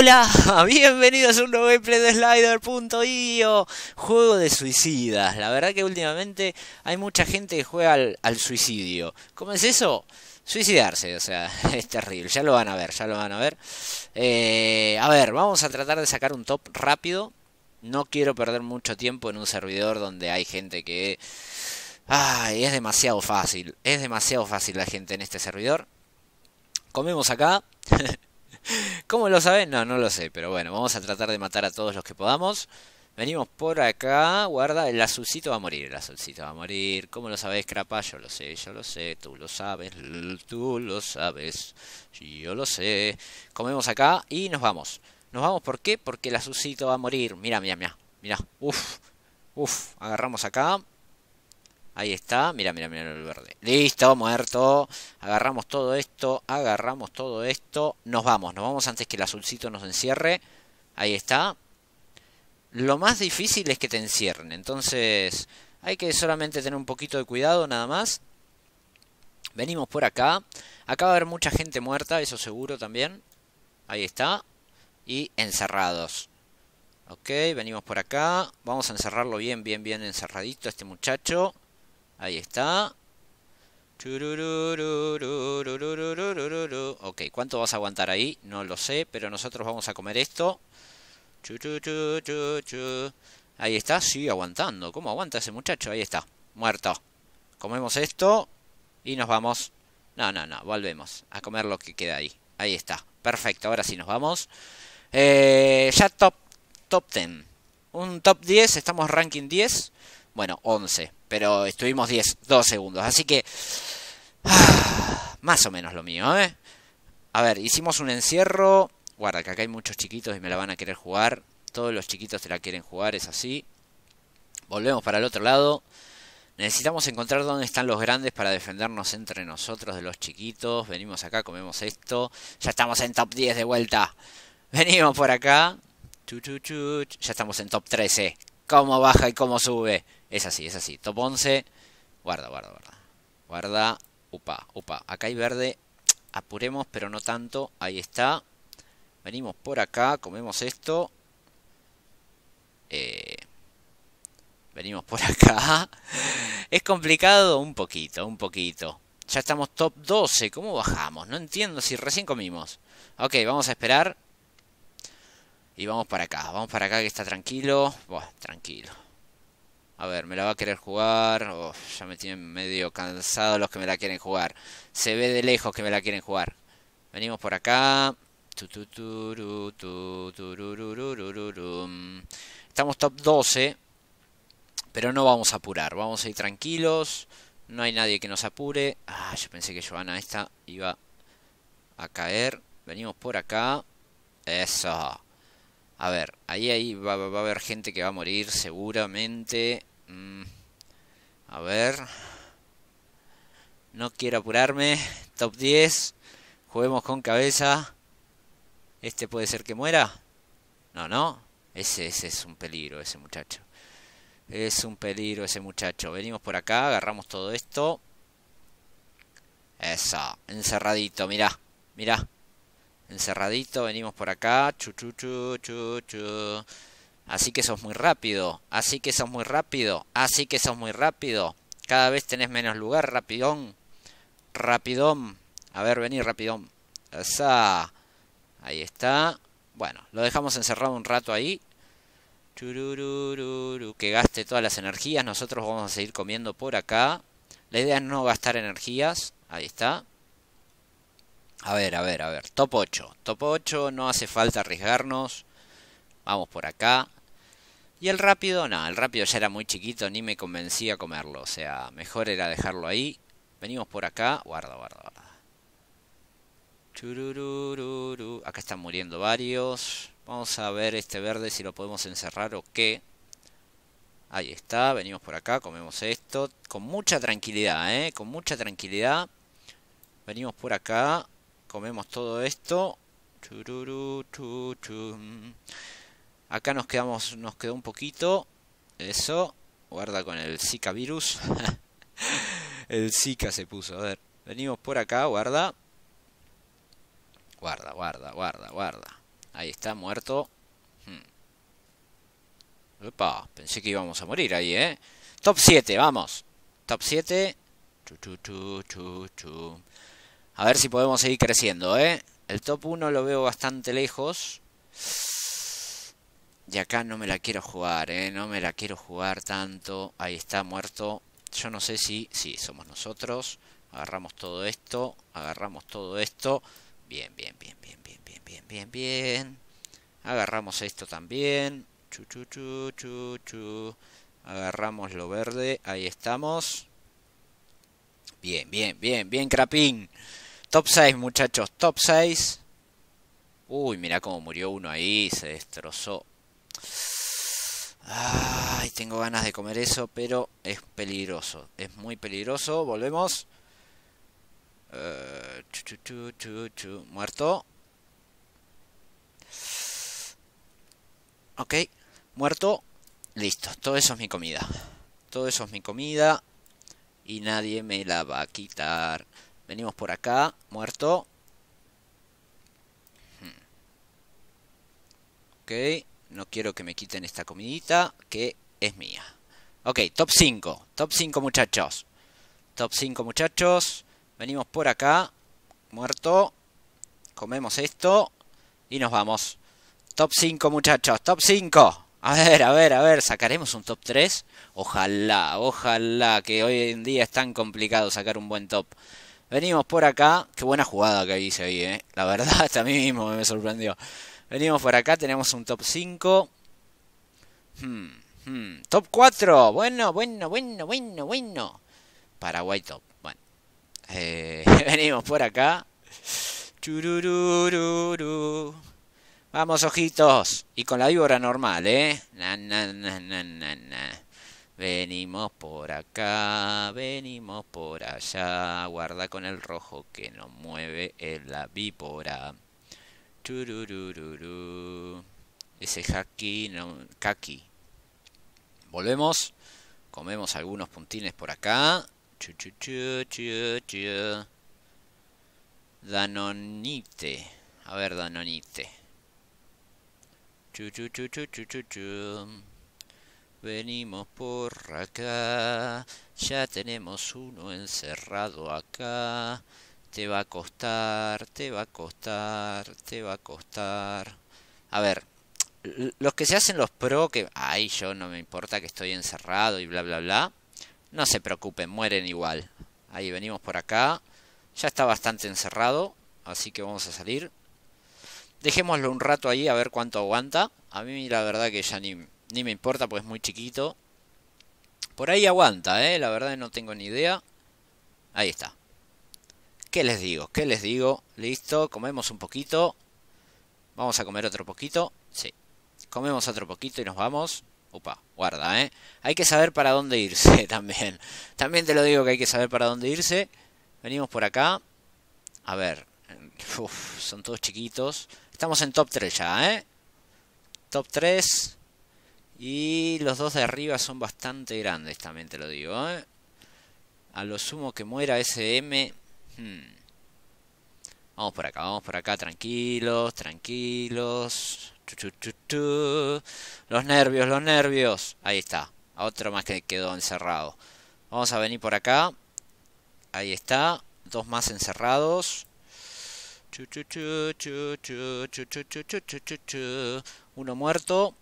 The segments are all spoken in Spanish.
Hola, bienvenidos a un nuevo gameplay de Slider.io Juego de suicidas, la verdad que últimamente hay mucha gente que juega al, suicidio ¿Cómo es eso? Suicidarse, o sea, es terrible, ya lo van a ver, ya lo van a ver eh, A ver, vamos a tratar de sacar un top rápido No quiero perder mucho tiempo en un servidor donde hay gente que... Ay, es demasiado fácil, es demasiado fácil la gente en este servidor Comemos acá ¿Cómo lo sabes? No, no lo sé, pero bueno, vamos a tratar de matar a todos los que podamos. Venimos por acá, guarda, el azulcito va a morir, el azucito va a morir. ¿Cómo lo sabes, Crapa? Yo lo sé, yo lo sé, tú lo sabes, tú lo sabes, yo lo sé. Comemos acá y nos vamos. Nos vamos, ¿por qué? Porque el azucito va a morir. Mira, mira, mira, mira. Uf, uf, agarramos acá, Ahí está, mira, mira, mira el verde. Listo, muerto. Agarramos todo esto, agarramos todo esto. Nos vamos, nos vamos antes que el azulcito nos encierre. Ahí está. Lo más difícil es que te encierren, entonces hay que solamente tener un poquito de cuidado nada más. Venimos por acá. Acá va a haber mucha gente muerta, eso seguro también. Ahí está. Y encerrados. Ok, venimos por acá. Vamos a encerrarlo bien, bien, bien encerradito este muchacho. Ahí está. Ok, ¿cuánto vas a aguantar ahí? No lo sé, pero nosotros vamos a comer esto. Ahí está, sigue aguantando. ¿Cómo aguanta ese muchacho? Ahí está, muerto. Comemos esto y nos vamos. No, no, no, volvemos a comer lo que queda ahí. Ahí está, perfecto, ahora sí nos vamos. ya top, top 10. Un top 10, estamos ranking 10. Bueno, 11, pero estuvimos 10, 2 segundos. Así que... Ah, más o menos lo mío, ¿eh? A ver, hicimos un encierro. Guarda, que acá hay muchos chiquitos y me la van a querer jugar. Todos los chiquitos te la quieren jugar, es así. Volvemos para el otro lado. Necesitamos encontrar dónde están los grandes para defendernos entre nosotros de los chiquitos. Venimos acá, comemos esto. Ya estamos en top 10 de vuelta. Venimos por acá. Ya estamos en top 13. ¿Cómo baja y cómo sube? Es así, es así. Top 11. Guarda, guarda, guarda. Guarda. Upa, upa. Acá hay verde. Apuremos, pero no tanto. Ahí está. Venimos por acá. Comemos esto. Eh, venimos por acá. Es complicado un poquito, un poquito. Ya estamos top 12. ¿Cómo bajamos? No entiendo si recién comimos. Ok, vamos a esperar. Y vamos para acá. Vamos para acá que está tranquilo. Buah, tranquilo a ver, me la va a querer jugar, ya me tienen medio cansado los que me la quieren jugar. Se ve de lejos que me la quieren jugar. Venimos por acá. Estamos top 12, pero no vamos a apurar, vamos a ir tranquilos. No hay nadie que nos apure. Ah, yo pensé que Joana esta iba a caer. Venimos por acá. Eso. A ver, ahí, ahí va a haber gente que va a morir seguramente. Mm, a ver. No quiero apurarme. Top 10. Juguemos con cabeza. Este puede ser que muera. No, no. Ese, ese es un peligro, ese muchacho. Es un peligro ese muchacho. Venimos por acá, agarramos todo esto. Eso, encerradito, mirá, mira, Encerradito, venimos por acá. Chu, chu, así que sos muy rápido, así que sos muy rápido, así que sos muy rápido, cada vez tenés menos lugar, rapidón, rapidón, a ver, vení rapidón, ahí está, bueno, lo dejamos encerrado un rato ahí, que gaste todas las energías, nosotros vamos a seguir comiendo por acá, la idea es no gastar energías, ahí está, a ver, a ver, a ver. Top 8. Top 8, no hace falta arriesgarnos. Vamos por acá. Y el rápido, no, el rápido ya era muy chiquito, ni me convencía comerlo. O sea, mejor era dejarlo ahí. Venimos por acá. Guarda, guarda, guarda. Acá están muriendo varios. Vamos a ver este verde si lo podemos encerrar o qué. Ahí está, venimos por acá, comemos esto. Con mucha tranquilidad, ¿eh? Con mucha tranquilidad. Venimos por acá, comemos todo esto. Churururu. Mm. Acá nos quedamos, nos quedó un poquito. Eso. Guarda con el Zika virus. el Zika se puso. A ver. Venimos por acá, guarda. Guarda, guarda, guarda, guarda. Ahí está, muerto. Opa, hmm. pensé que íbamos a morir ahí, ¿eh? Top 7, vamos. Top 7. A ver si podemos seguir creciendo, ¿eh? El top 1 lo veo bastante lejos. Y acá no me la quiero jugar, ¿eh? No me la quiero jugar tanto. Ahí está muerto. Yo no sé si... Sí, somos nosotros. Agarramos todo esto. Agarramos todo esto. Bien, bien, bien, bien, bien, bien, bien, bien, bien. Agarramos esto también. Chu, chu, chu, chu, chu. Agarramos lo verde. Ahí estamos. Bien, bien, bien, bien, Crapín. Top 6, muchachos. Top 6. Uy, mira cómo murió uno ahí. Se destrozó Ay, tengo ganas de comer eso, pero es peligroso. Es muy peligroso. Volvemos. Eh, Muerto. Ok. Muerto. Listo. Todo eso es mi comida. Todo eso es mi comida. Y nadie me la va a quitar. Venimos por acá. Muerto. Hmm. Ok. No quiero que me quiten esta comidita que es mía. Ok, top 5. Top 5 muchachos. Top 5 muchachos. Venimos por acá. Muerto. Comemos esto. Y nos vamos. Top 5 muchachos. Top 5. A ver, a ver, a ver, ¿sacaremos un top 3? Ojalá, ojalá, que hoy en día es tan complicado sacar un buen top. Venimos por acá, qué buena jugada que hice ahí, eh. La verdad, hasta a mí mismo me sorprendió. Venimos por acá, tenemos un top 5. Hmm, hmm. Top 4. Bueno, bueno, bueno, bueno, bueno. Paraguay top. Bueno. Eh, venimos por acá. Vamos, ojitos. Y con la víbora normal, ¿eh? Venimos por acá, venimos por allá. Guarda con el rojo que nos mueve en la víbora. Ese haki, no, kaki. Volvemos. Comemos algunos puntines por acá. Danonite. A ver, Danonite. Venimos por acá. Ya tenemos uno encerrado acá. Te va a costar, te va a costar, te va a costar. A ver, los que se hacen los pro, que, ay, yo no me importa que estoy encerrado y bla, bla, bla. No se preocupen, mueren igual. Ahí venimos por acá. Ya está bastante encerrado, así que vamos a salir. Dejémoslo un rato ahí a ver cuánto aguanta. A mí la verdad que ya ni, me importa, pues es muy chiquito. Por ahí aguanta, ¿eh? La verdad no tengo ni idea. Ahí está. ¿Qué les digo? ¿Qué les digo? Listo, comemos un poquito. Vamos a comer otro poquito. Sí. Comemos otro poquito y nos vamos. Upa, guarda, ¿eh? Hay que saber para dónde irse también. También te lo digo que hay que saber para dónde irse. Venimos por acá. A ver. Uf, son todos chiquitos. Estamos en top 3 ya, ¿eh? Top 3. Y los dos de arriba son bastante grandes, también te lo digo, ¿eh? A lo sumo que muera ese M Vamos por acá, vamos por acá, tranquilos, tranquilos. los nervios, los nervios. Ahí está. otro más que quedó encerrado. Vamos a venir por acá. Ahí está. Dos más encerrados. Uno muerto.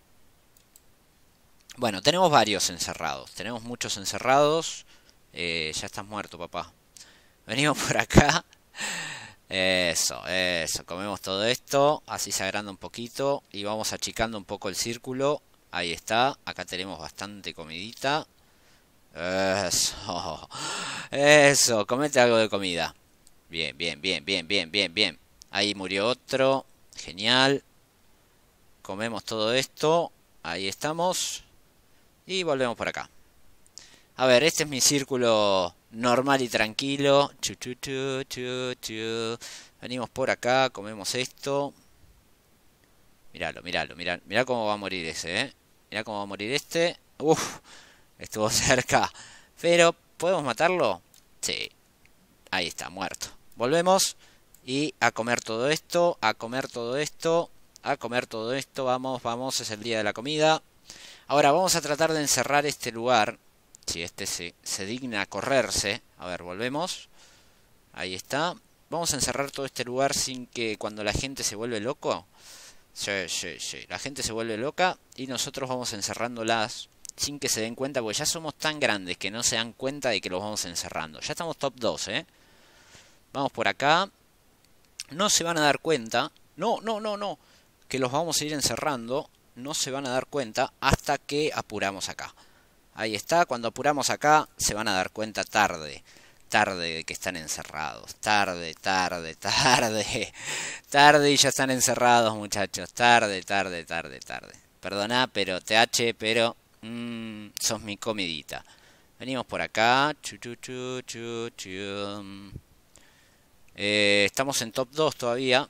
Bueno, tenemos varios encerrados. Tenemos muchos encerrados. ya estás muerto, papá. Venimos por acá. Eso, eso. Comemos todo esto. Así se agranda un poquito. Y vamos achicando un poco el círculo. Ahí está. Acá tenemos bastante comidita. Eso. Eso. Comete algo de comida. Bien, bien, bien, bien, bien, bien, bien. Ahí murió otro. Genial. Comemos todo esto. Ahí estamos. Y volvemos por acá. A ver, este es mi círculo normal y tranquilo. Venimos por acá, comemos esto. Míralo, míralo, mira, Mirá cómo va a morir ese, ¿eh? Mirá cómo va a morir este. estuvo cerca. Pero, ¿podemos matarlo? Sí. Ahí está, muerto. Volvemos. Y a comer todo esto, a comer todo esto, a comer todo esto. Vamos, vamos, es el día de la comida. Ahora vamos a tratar de encerrar este lugar si este se, digna a correrse. A ver, volvemos. Ahí está. Vamos a encerrar todo este lugar sin que cuando la gente se vuelve loco. Sí, sí, sí. La gente se vuelve loca y nosotros vamos encerrándolas sin que se den cuenta, porque ya somos tan grandes que no se dan cuenta de que los vamos encerrando. Ya estamos top 2, ¿eh? Vamos por acá. No se van a dar cuenta. No, no, no, no. Que los vamos a ir encerrando. No se van a dar cuenta hasta que apuramos acá. Ahí está, cuando apuramos acá se van a dar cuenta tarde, tarde de que están encerrados, tarde, tarde, tarde, tarde y ya están encerrados muchachos, tarde, tarde, tarde, tarde. Perdona, pero TH, pero mm, sos mi comidita. Venimos por acá. Eh, estamos en top 2 todavía.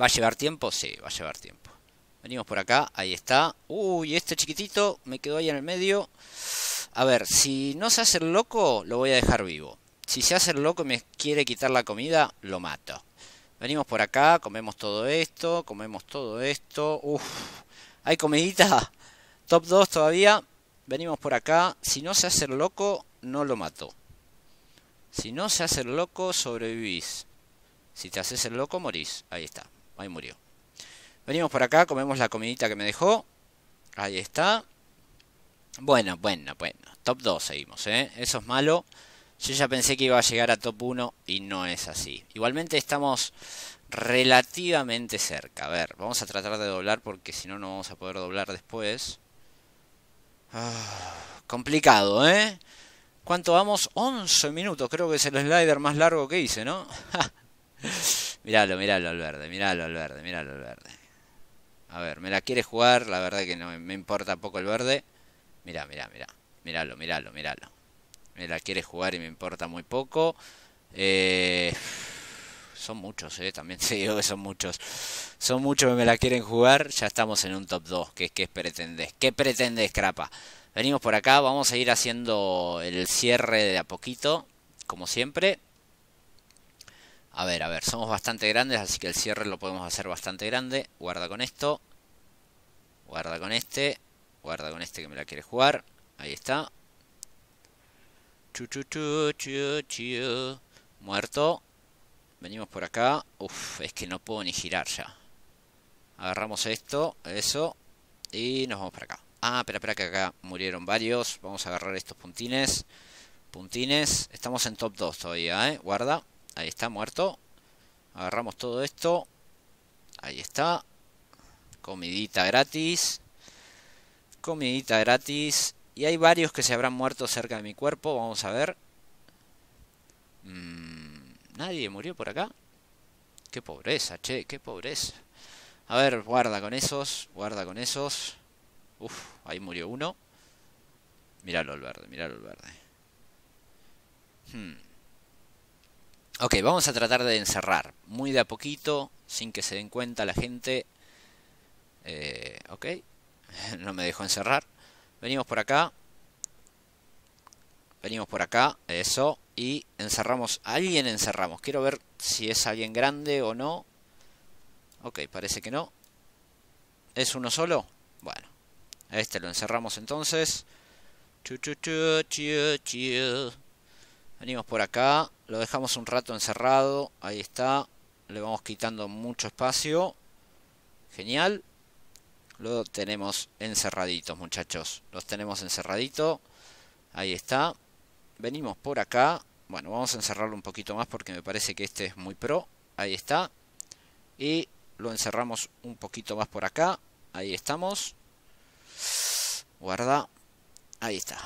¿Va a llevar tiempo? Sí, va a llevar tiempo. Venimos por acá, ahí está. Uy, este chiquitito me quedó ahí en el medio. A ver, si no se hace el loco, lo voy a dejar vivo. Si se hace el loco y me quiere quitar la comida, lo mato. Venimos por acá, comemos todo esto, comemos todo esto. Uf, hay comidita. Top 2 todavía. Venimos por acá. Si no se hace el loco, no lo mato. Si no se hace el loco, sobrevivís. Si te haces el loco, morís. Ahí está. Ahí murió. Venimos por acá, comemos la comidita que me dejó. Ahí está. Bueno, bueno, bueno. Top 2 seguimos, ¿eh? Eso es malo. Yo ya pensé que iba a llegar a top 1 y no es así. Igualmente estamos relativamente cerca. A ver, vamos a tratar de doblar porque si no, no vamos a poder doblar después. Ah, complicado, ¿eh? ¿Cuánto vamos? 11 minutos. Creo que es el slider más largo que hice, ¿no? Míralo miralo al verde, miralo al verde, miralo al verde. A ver, me la quiere jugar, la verdad que no me importa poco el verde. Mirá, mirá, mirá. Míralo, míralo, míralo. Me la quiere jugar y me importa muy poco. Eh, son muchos, eh, también te digo que son muchos. Son muchos que me la quieren jugar. Ya estamos en un top 2. ¿Qué, qué pretendes, ¿Qué pretendes crapa? Venimos por acá, vamos a ir haciendo el cierre de a poquito, como siempre. A ver, a ver, somos bastante grandes, así que el cierre lo podemos hacer bastante grande. Guarda con esto. Guarda con este. Guarda con este que me la quiere jugar. Ahí está. Muerto. Venimos por acá. Uf, es que no puedo ni girar ya. Agarramos esto, eso. Y nos vamos para acá. Ah, espera, espera, que acá murieron varios. Vamos a agarrar estos puntines. Puntines. Estamos en top 2 todavía, ¿eh? Guarda. Ahí está, muerto. Agarramos todo esto. Ahí está. Comidita gratis. Comidita gratis. Y hay varios que se habrán muerto cerca de mi cuerpo. Vamos a ver. Mm, nadie murió por acá. Qué pobreza, che, qué pobreza. A ver, guarda con esos, guarda con esos. Uf, ahí murió uno. Míralo el verde, míralo el verde. Hmm. Ok, vamos a tratar de encerrar muy de a poquito, sin que se den cuenta la gente. Eh, ok, no me dejo encerrar. Venimos por acá. Venimos por acá, eso. Y encerramos, alguien encerramos. Quiero ver si es alguien grande o no. Ok, parece que no. ¿Es uno solo? Bueno, a este lo encerramos entonces. Venimos por acá. Lo dejamos un rato encerrado. Ahí está. Le vamos quitando mucho espacio. Genial. Lo tenemos encerraditos, muchachos. Los tenemos encerradito. Ahí está. Venimos por acá. Bueno, vamos a encerrarlo un poquito más porque me parece que este es muy pro. Ahí está. Y lo encerramos un poquito más por acá. Ahí estamos. Guarda. Ahí está.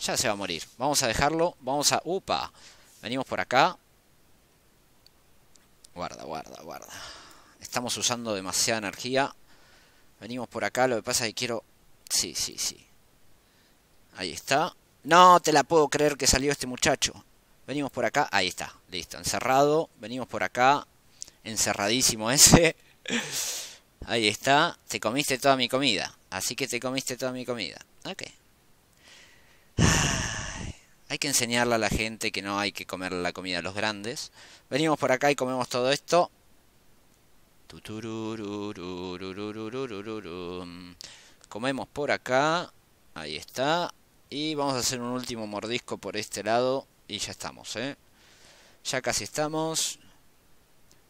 Ya se va a morir. Vamos a dejarlo. Vamos a... ¡Upa! Venimos por acá. Guarda, guarda, guarda. Estamos usando demasiada energía. Venimos por acá. Lo que pasa es que quiero... Sí, sí, sí. Ahí está. No te la puedo creer que salió este muchacho. Venimos por acá. Ahí está. Listo. Encerrado. Venimos por acá. Encerradísimo ese. Ahí está. Te comiste toda mi comida. Así que te comiste toda mi comida. Ok. Ah. Hay que enseñarle a la gente que no hay que comer la comida a los grandes. Venimos por acá y comemos todo esto. Comemos por acá. Ahí está. Y vamos a hacer un último mordisco por este lado. Y ya estamos, Ya casi estamos.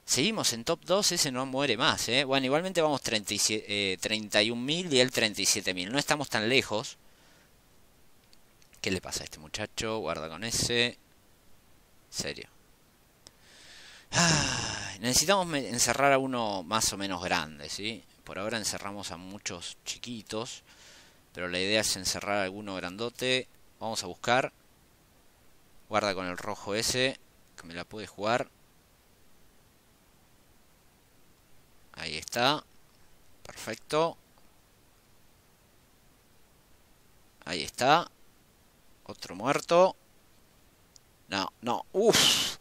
Seguimos en top 2, ese no muere más, Bueno, igualmente vamos 31.000 y el 37.000. No estamos tan lejos. ¿Qué le pasa a este muchacho? Guarda con ese. Serio. necesitamos encerrar a uno más o menos grande, ¿sí? Por ahora encerramos a muchos chiquitos. Pero la idea es encerrar a alguno grandote. Vamos a buscar. Guarda con el rojo ese. Que me la puede jugar. Ahí está. Perfecto. Ahí está. Otro muerto. No, no. Uf.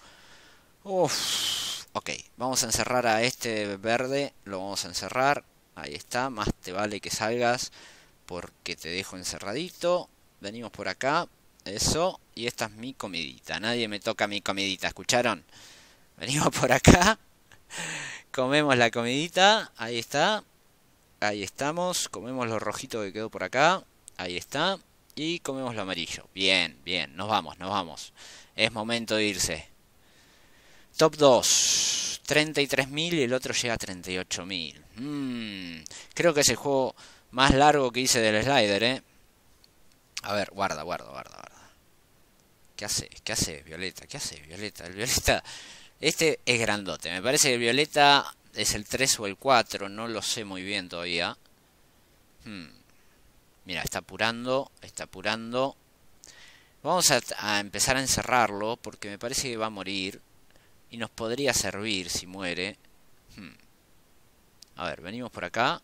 Uf. Ok, vamos a encerrar a este verde. Lo vamos a encerrar. Ahí está. Más te vale que salgas porque te dejo encerradito. Venimos por acá. Eso. Y esta es mi comidita. Nadie me toca mi comidita. ¿Escucharon? Venimos por acá. Comemos la comidita. Ahí está. Ahí estamos. Comemos lo rojito que quedó por acá. Ahí está. Y comemos lo amarillo. Bien, bien. Nos vamos, nos vamos. Es momento de irse. Top 2. 33.000 y el otro llega a 38.000. Mm, creo que es el juego más largo que hice del slider, ¿eh? A ver, guarda, guarda, guarda, guarda. ¿Qué hace? ¿Qué hace Violeta? ¿Qué hace Violeta? El Violeta... Este es grandote. Me parece que Violeta es el 3 o el 4. No lo sé muy bien todavía. Hmm. Mira, está apurando, está apurando. Vamos a, empezar a encerrarlo porque me parece que va a morir. Y nos podría servir si muere. Hmm. A ver, venimos por acá.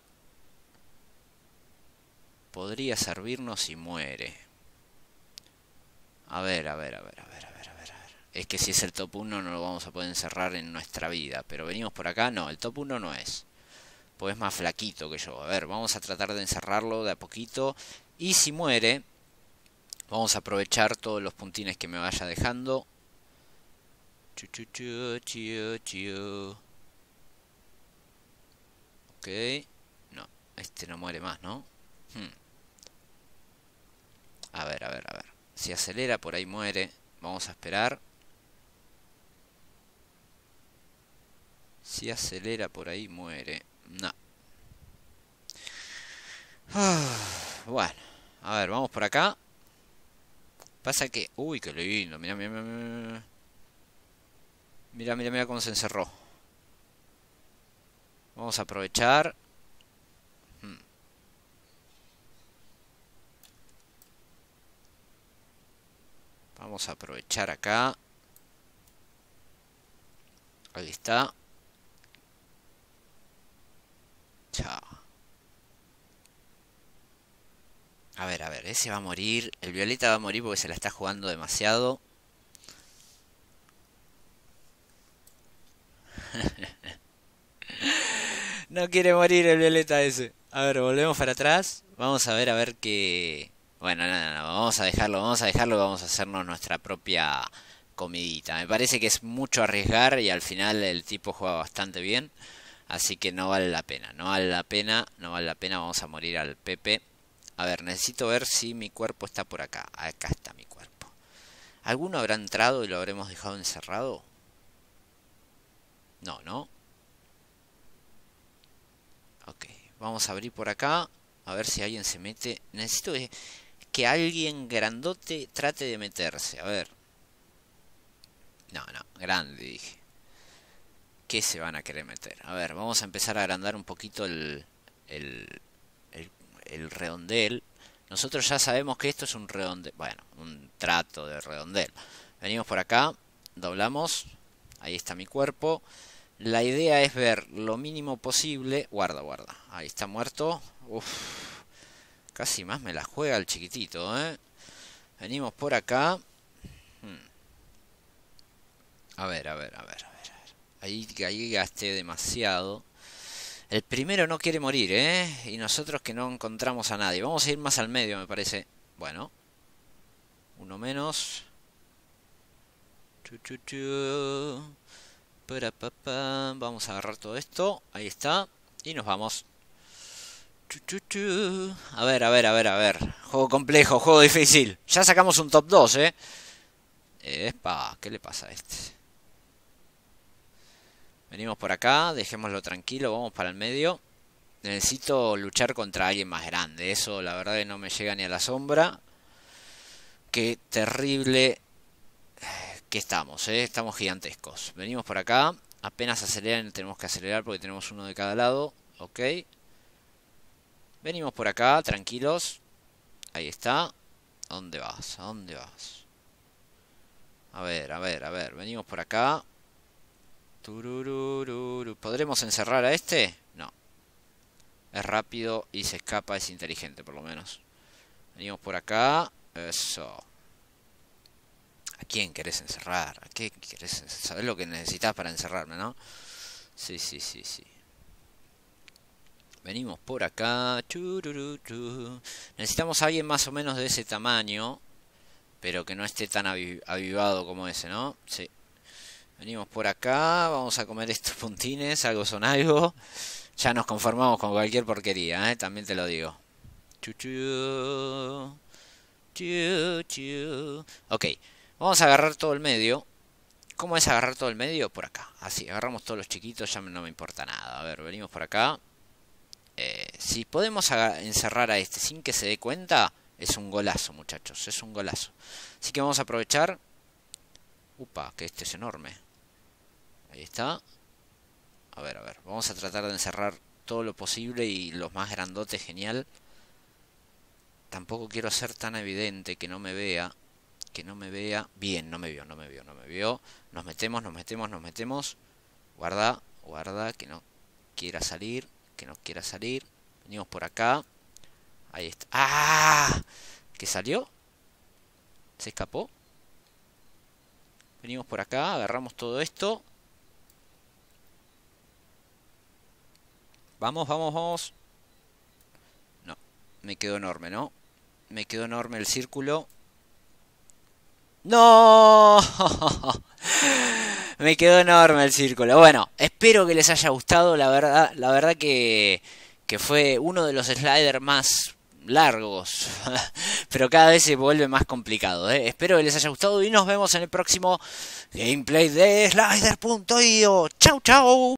Podría servirnos si muere. A ver, a ver, a ver, a ver, a ver, a ver. A ver. Es que si es el top 1 no lo vamos a poder encerrar en nuestra vida. Pero venimos por acá. No, el top 1 no es pues es más flaquito que yo. A ver, vamos a tratar de encerrarlo de a poquito. Y si muere, vamos a aprovechar todos los puntines que me vaya dejando. Ok. No, este no muere más, ¿no? Hmm. A ver, a ver, a ver. Si acelera, por ahí muere. Vamos a esperar. Si acelera, por ahí muere. No. bueno, a ver, vamos por acá. Pasa que... Uy, qué lindo. Mira, mira, mira. Mira, mira, cómo se encerró. Vamos a aprovechar. Hmm. Vamos a aprovechar acá. Ahí está. A ver, a ver, ese va a morir. El Violeta va a morir porque se la está jugando demasiado. no quiere morir el Violeta ese. A ver, volvemos para atrás. Vamos a ver, a ver qué... Bueno, no, no, vamos a dejarlo, vamos a dejarlo, vamos a hacernos nuestra propia comidita. Me parece que es mucho arriesgar y al final el tipo juega bastante bien. Así que no vale la pena, no vale la pena, no vale la pena, vamos a morir al Pepe. A ver, necesito ver si mi cuerpo está por acá. Acá está mi cuerpo. ¿Alguno habrá entrado y lo habremos dejado encerrado? No, ¿no? Ok, vamos a abrir por acá. A ver si alguien se mete. Necesito que, alguien grandote trate de meterse. A ver. No, no, grande dije se van a querer meter. A ver, vamos a empezar a agrandar un poquito el, el, redondel. Nosotros ya sabemos que esto es un redondel, bueno, un trato de redondel. Venimos por acá, doblamos, ahí está mi cuerpo. La idea es ver lo mínimo posible. Guarda, guarda. Ahí está muerto. Casi más me la juega el chiquitito, ¿eh? Venimos por acá. Hmm. A ver, a ver, a ver. Ahí, gasté demasiado. El primero no quiere morir, ¿eh? Y nosotros que no encontramos a nadie. Vamos a ir más al medio, me parece. Bueno. Uno menos. Vamos a agarrar todo esto. Ahí está. Y nos vamos. A ver, a ver, a ver, a ver. Juego complejo, juego difícil. Ya sacamos un top 2, ¿eh? Epa, ¿qué le pasa a este? Venimos por acá, dejémoslo tranquilo, vamos para el medio. Necesito luchar contra alguien más grande. Eso la verdad no me llega ni a la sombra. Qué terrible eh, que estamos, ¿eh? estamos gigantescos. Venimos por acá, apenas aceleran, tenemos que acelerar porque tenemos uno de cada lado. Ok. Venimos por acá, tranquilos. Ahí está. dónde vas? ¿A dónde vas? A ver, a ver, a ver. Venimos por acá. ¿Podremos encerrar a este? No. Es rápido y se escapa, es inteligente por lo menos. Venimos por acá. Eso. ¿A quién querés encerrar? ¿A qué querés Sabés lo que necesitas para encerrarme, ¿no? Sí, sí, sí, sí. Venimos por acá. Necesitamos a alguien más o menos de ese tamaño. Pero que no esté tan avivado como ese, ¿no? Sí. Venimos por acá, vamos a comer estos puntines, algo son algo. Ya nos conformamos con cualquier porquería, ¿eh? también te lo digo. Ok, vamos a agarrar todo el medio. ¿Cómo es agarrar todo el medio? Por acá. Así, agarramos todos los chiquitos, ya no me importa nada. A ver, venimos por acá. Eh, si podemos encerrar a este sin que se dé cuenta, es un golazo, muchachos. Es un golazo. Así que vamos a aprovechar. Upa, que este es enorme. Ahí está. A ver, a ver. Vamos a tratar de encerrar todo lo posible y los más grandotes, genial. Tampoco quiero ser tan evidente que no me vea. Que no me vea. Bien, no me vio, no me vio, no me vio. Nos metemos, nos metemos, nos metemos. Guarda, guarda, que no quiera salir, que no quiera salir. Venimos por acá. Ahí está. ¡Ah! ¿Que salió? ¿Se escapó? Venimos por acá, agarramos todo esto. Vamos, vamos, vamos. No, me quedó enorme, ¿no? Me quedó enorme el círculo. ¡No! me quedó enorme el círculo. Bueno, espero que les haya gustado. La verdad, la verdad que, fue uno de los sliders más largos. Pero cada vez se vuelve más complicado. ¿eh? Espero que les haya gustado y nos vemos en el próximo gameplay de slider.io. ¡Chao, chao!